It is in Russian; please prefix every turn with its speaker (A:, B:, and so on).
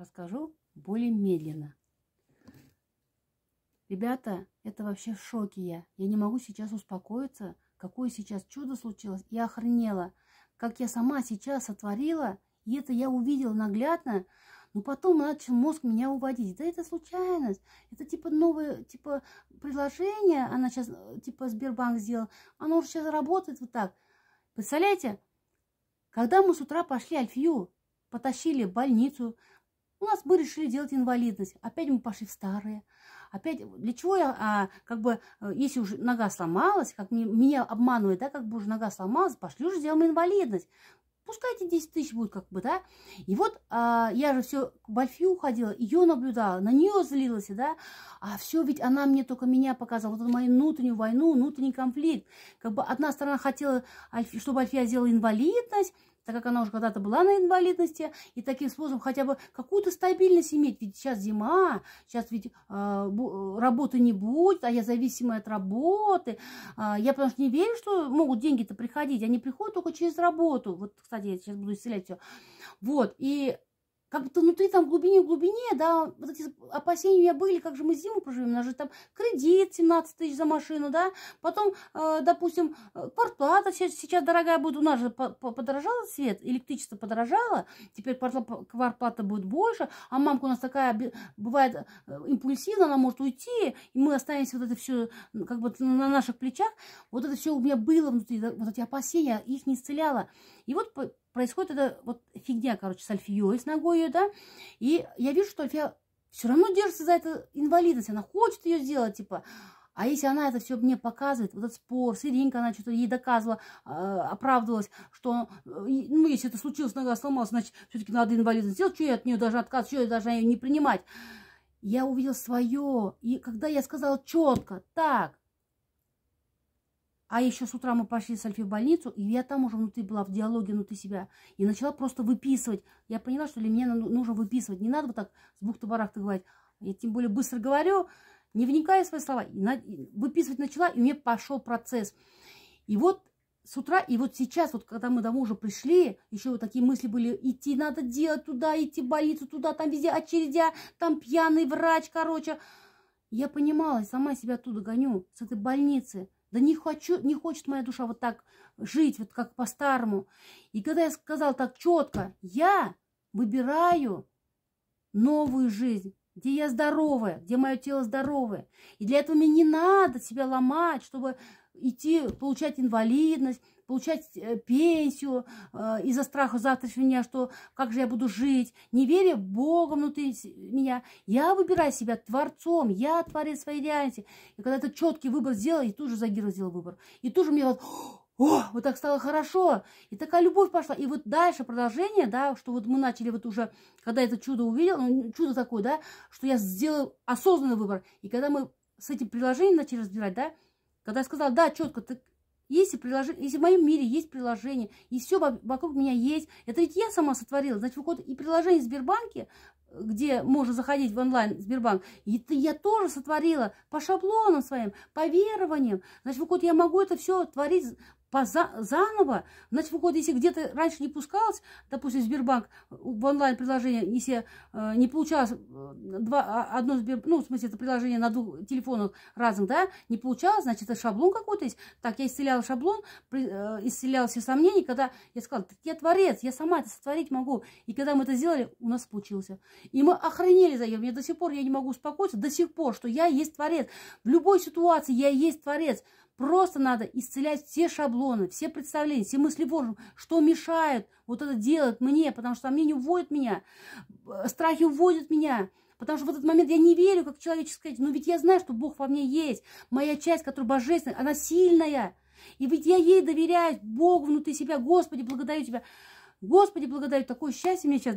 A: расскажу более медленно. Ребята, это вообще в шоке я. Я не могу сейчас успокоиться, какое сейчас чудо случилось. Я охренела, как я сама сейчас сотворила, и это я увидела наглядно, но потом начал мозг меня уводить. Да это случайность. Это типа новое, типа предложение, она сейчас, типа Сбербанк сделал. Оно уже сейчас работает вот так. Представляете, когда мы с утра пошли Альфию, потащили в больницу, у нас мы решили делать инвалидность. Опять мы пошли в старые. Опять, для чего я, а, как бы, э, если уже нога сломалась, как мне, меня обманывают, да, как бы уже нога сломалась, пошли уже сделаем инвалидность. Пускай эти 10 тысяч будет, как бы, да. И вот а, я же все к Бальфию ходила, ее наблюдала, на нее злилась, да. А все ведь она мне только меня показала, вот эту мою внутреннюю войну, внутренний конфликт. Как бы одна сторона хотела, чтобы Альфия сделала инвалидность, так как она уже когда-то была на инвалидности, и таким способом хотя бы какую-то стабильность иметь. Ведь сейчас зима, сейчас ведь э, работы не будет, а я зависимая от работы. Э, я потому что не верю, что могут деньги-то приходить. Они приходят только через работу. Вот, кстати, я сейчас буду исцелять все. Вот, и как то, ну ты там в глубине-глубине, да, вот эти опасения у меня были, как же мы зиму проживем, у нас же там кредит 17 тысяч за машину, да, потом, э, допустим, э, квартплата сейчас, сейчас дорогая будет, у нас же подорожало свет, электричество подорожало, теперь квартплата будет больше, а мамка у нас такая, бывает э, импульсивна, она может уйти, и мы останемся вот это все как бы на наших плечах, вот это все у меня было внутри, вот эти опасения, их не исцеляло. И вот происходит эта вот фигня, короче, с Альфией, с ногой да, и я вижу, что Альфия все равно держится за эту инвалидность, она хочет ее сделать, типа, а если она это все мне показывает, вот этот спор, Сиренька, она что-то ей доказывала, а, оправдывалась, что, э, ну, если это случилось, нога сломалась, значит, все-таки надо инвалидность сделать, что я от нее даже отказ, что я должна ее не принимать. Я увидела свое, и когда я сказала четко, так, а еще с утра мы пошли с Альфи в больницу, и я там уже внутри была, в диалоге внутри себя. И начала просто выписывать. Я поняла, что для меня ну, нужно выписывать. Не надо вот так с бухты-барахты говорить. Я тем более быстро говорю, не вникая в свои слова. Выписывать начала, и у меня пошел процесс. И вот с утра, и вот сейчас, вот когда мы домой уже пришли, еще вот такие мысли были, идти надо делать туда, идти в больницу туда, там везде очередя, там пьяный врач, короче. Я понимала, сама себя оттуда гоню, с этой больницы – да не хочу, не хочет моя душа вот так жить, вот как по-старому. И когда я сказал так четко, я выбираю новую жизнь, где я здоровая, где мое тело здоровое. И для этого мне не надо себя ломать, чтобы идти получать инвалидность, получать э, пенсию э, из-за страха завтрашнего дня, что как же я буду жить, не веря в Бога внутри меня. Я выбираю себя творцом, я творец своей реальности. И когда этот четкий выбор сделал, и тут же Загира сделал выбор. И тут же мне вот, о, вот так стало хорошо. И такая любовь пошла. И вот дальше продолжение, да, что вот мы начали вот уже, когда это чудо увидел, ну, чудо такое, да, что я сделал осознанный выбор. И когда мы с этим приложением начали разбирать, да, когда я сказала, да, четко, ты, если, приложение, если в моем мире есть приложение, и все вокруг меня есть, это ведь я сама сотворила. Значит, выходит, и приложение Сбербанки, где можно заходить в онлайн Сбербанк, это я тоже сотворила по шаблонам своим, по верованиям. Значит, выходит, я могу это все творить по за заново, значит, в угод, если где-то раньше не пускалось, допустим, Сбербанк в онлайн-приложение, если э, не получалось э, два, а, одно Сбер... ну, в смысле, это приложение на двух телефонах разных, да, не получалось, значит, это шаблон какой-то есть. Так, я исцеляла шаблон, при, э, исцеляла все сомнения, когда я сказала, я творец, я сама это сотворить могу. И когда мы это сделали, у нас получился. И мы охренели за ее. Мне до сих пор, я не могу успокоиться, до сих пор, что я есть творец. В любой ситуации я есть творец. Просто надо исцелять все шаблоны, все представления, все мысли Божьи, что мешает вот это делать мне, потому что сомнения уводят меня, э, страхи уводят меня, Потому что в этот момент я не верю, как человеческое, но «Ну ведь я знаю, что Бог во мне есть. Моя часть, которая божественная, она сильная. И ведь я ей доверяю, Бог внутри себя. Господи, благодарю Тебя. Господи, благодарю. Такое счастье мне сейчас.